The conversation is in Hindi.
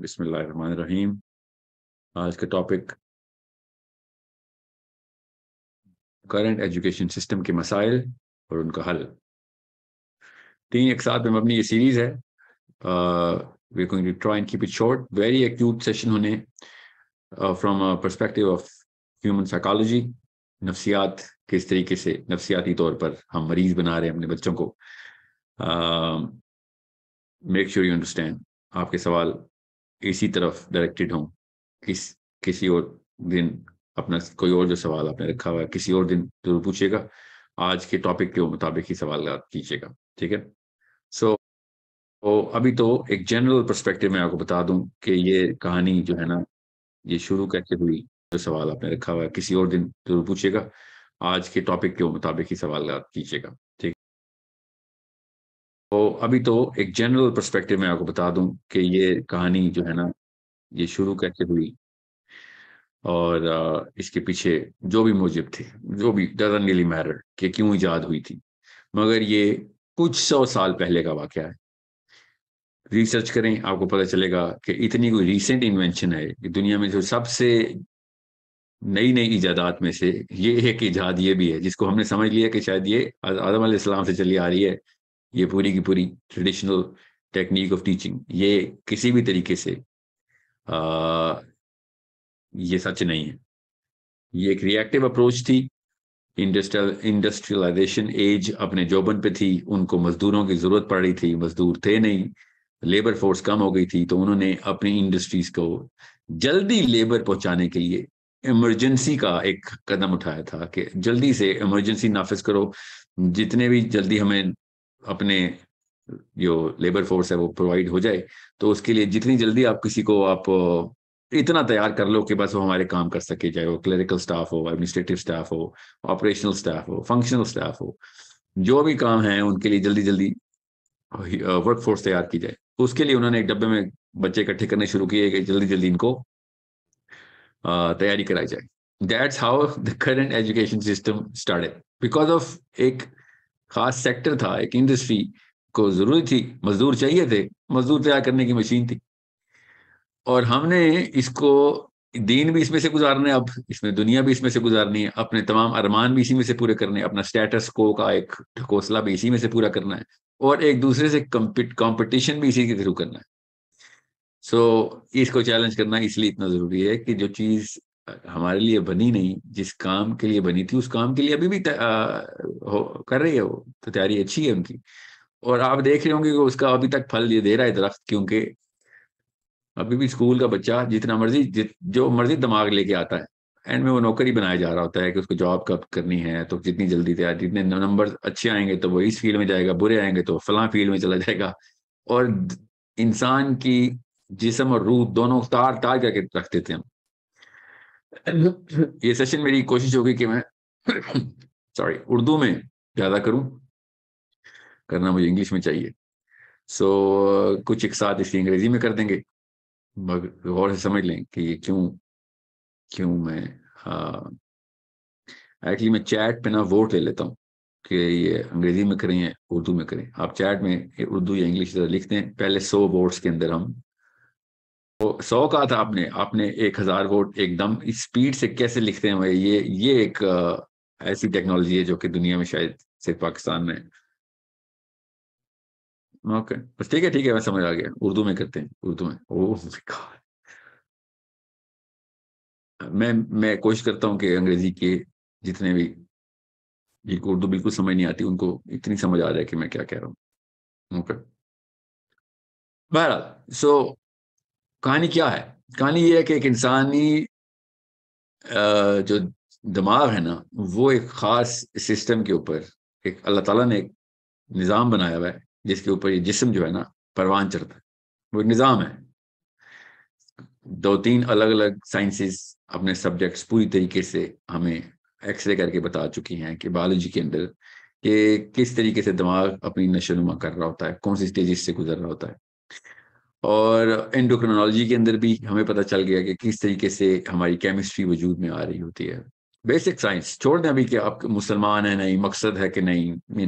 बिस्मिल्लाहिर्रहमानिर्रहीम आज का टॉपिक करंट एजुकेशन सिस्टम के मसाइल और उनका हल तीन एक साथ में अपनी ये सीरीज है we going to try and keep it short very acute session होने from perspective of human psychology नफ्सियात किस तरीके से नफसियाती तौर पर हम मरीज बना रहे हैं अपने बच्चों को मेक श्योर यू अंडरस्टैंड आपके सवाल इसी तरफ डायरेक्टेड हों किस किसी और दिन अपना कोई और जो सवाल आपने रखा हुआ है किसी और दिन जरूर पूछिएगा आज के टॉपिक के मुताबिक ही सवाल कीजिएगा ठीक है सो so, तो अभी तो एक जनरल परस्पेक्टिव मैं आपको बता दूं कि ये कहानी जो है ना ये शुरू कैसे हुई जो सवाल आपने रखा हुआ है किसी और दिन जरूर पूछिएगा आज के टॉपिक के मुताबिक ही सवाल कीजिएगा ठीक तो अभी तो एक जनरल परस्पेक्टिव मैं आपको बता दूं कि ये कहानी जो है ना ये शुरू कैसे हुई और इसके पीछे जो भी मौजिब थे जो भी डजन रियली मैटर कि क्यों ईजाद हुई थी मगर ये कुछ सौ साल पहले का वाक़ है रिसर्च करें आपको पता चलेगा कि इतनी कोई रिसेंट इन्वेंशन है कि दुनिया में जो सबसे नई नई ईजादात में से ये एक ईजाद ये भी है जिसको हमने समझ लिया कि शायद ये आदम आसमाम से चली आ रही है ये पूरी की पूरी ट्रेडिशनल टेक्निक ऑफ टीचिंग ये किसी भी तरीके से आ, ये सच नहीं है ये एक रिएक्टिव अप्रोच थी इंडस्ट्रियल इंडस्ट्रियलाइजेशन एज अपने जॉबन पे थी उनको मजदूरों की जरूरत पड़ रही थी मजदूर थे नहीं लेबर फोर्स कम हो गई थी तो उन्होंने अपनी इंडस्ट्रीज को जल्दी लेबर पहुंचाने के लिए इमरजेंसी का एक कदम उठाया था कि जल्दी से इमरजेंसी नाफिज करो जितने भी जल्दी हमें अपने जो लेबर फोर्स है वो प्रोवाइड हो जाए तो उसके लिए जितनी जल्दी आप किसी को आप इतना तैयार कर लो कि बस वो हमारे काम कर सके चाहे वो क्लरिकल स्टाफ हो एडमिनिस्ट्रेटिव स्टाफ हो ऑपरेशनल स्टाफ हो फंक्शनल स्टाफ हो जो भी काम है उनके लिए जल्दी जल्दी वर्क फोर्स तैयार की जाए उसके लिए उन्होंने एक डब्बे में बच्चे इकट्ठे करने शुरू किए कि जल्दी जल्दी इनको तैयारी कराई जाए that's how the current education system started because of एक खास सेक्टर था एक इंडस्ट्री को जरूरी थी मजदूर चाहिए थे मजदूर तैयार करने की मशीन थी और हमने इसको दीन भी इसमें से गुजारना है अब इसमें दुनिया भी इसमें से गुजारनी है अपने तमाम अरमान भी इसी में से पूरे करने अपना स्टेटस को का एक ढकोसला भी इसी में से पूरा करना है और एक दूसरे से कॉम्पिटिशन भी इसी के थ्रू करना है सो so, इसको चैलेंज करना इसलिए इतना जरूरी है कि जो चीज हमारे लिए बनी नहीं जिस काम के लिए बनी थी उस काम के लिए अभी भी आ, हो, कर रही है वो तो तैयारी अच्छी है उनकी और आप देख रहे होंगे कि उसका अभी तक फल ये दे रहा है दरख्त क्योंकि अभी भी स्कूल का बच्चा जितना मर्जी जित, जो मर्जी दिमाग लेके आता है एंड में वो नौकरी बनाया जा रहा होता है कि उसको जॉब कब करनी है तो जितनी जल्दी तैयार जितने नंबर अच्छे आएंगे तो वो इस फील्ड में जाएगा बुरे आएंगे तो फलां फील्ड में चला जाएगा और इंसान की जिसम और रूह दोनों तार तार करके रख देते हैं ये सेशन मेरी कोशिश होगी कि मैं सॉरी उर्दू में ज़्यादा करूं करना मुझे इंग्लिश में चाहिए सो so, कुछ एक साथ इसी अंग्रेजी में कर देंगे मगर गौर से समझ लें कि ये क्यों क्यों मैं एक्चुअली हाँ। मैं चैट पे ना वोट ले लेता हूँ कि ये अंग्रेजी में करें या उर्दू में करें आप चैट में उर्दू या इंग्लिश लिखते हैं पहले सौ वोट्स के अंदर हम तो सौ कहा था आपने आपने एक हजार वोट एकदम स्पीड से कैसे लिखते हैं ये ये एक ऐसी टेक्नोलॉजी है जो कि दुनिया में शायद सिर्फ पाकिस्तान में ओके बस ठीक है ठीक है मैं समझ आ गया उर्दू में करते हैं उर्दू में ओ oh मैं मैं कोशिश करता हूं कि अंग्रेजी के जितने भी जिनको उर्दू बिल्कुल समझ नहीं आती उनको इतनी समझ आ जाए कि मैं क्या कह रहा हूँ ओके बहरहाल सो कहानी क्या है कहानी ये है कि एक इंसानी जो दिमाग है ना वो एक ख़ास सिस्टम के ऊपर एक अल्लाह ताला ने एक निज़ाम बनाया हुआ है जिसके ऊपर ये जिसम जो है ना परवान चढ़ता है वो एक निज़ाम है दो तीन अलग अलग साइंसेस अपने सब्जेक्ट्स पूरी तरीके से हमें एक्सरे करके बता चुकी हैं कि बायोलॉजी के अंदर कि किस तरीके से दिमाग अपनी नशोनुमा कर रहा होता है कौन सी स्टेज से गुजर रहा होता है और एंडोक्रोनोलॉजी के अंदर भी हमें पता चल गया कि किस तरीके से हमारी केमिस्ट्री वजूद में आ रही होती है बेसिक साइंस छोड़ दें अभी कि आप मुसलमान है नहीं मकसद है कि नहीं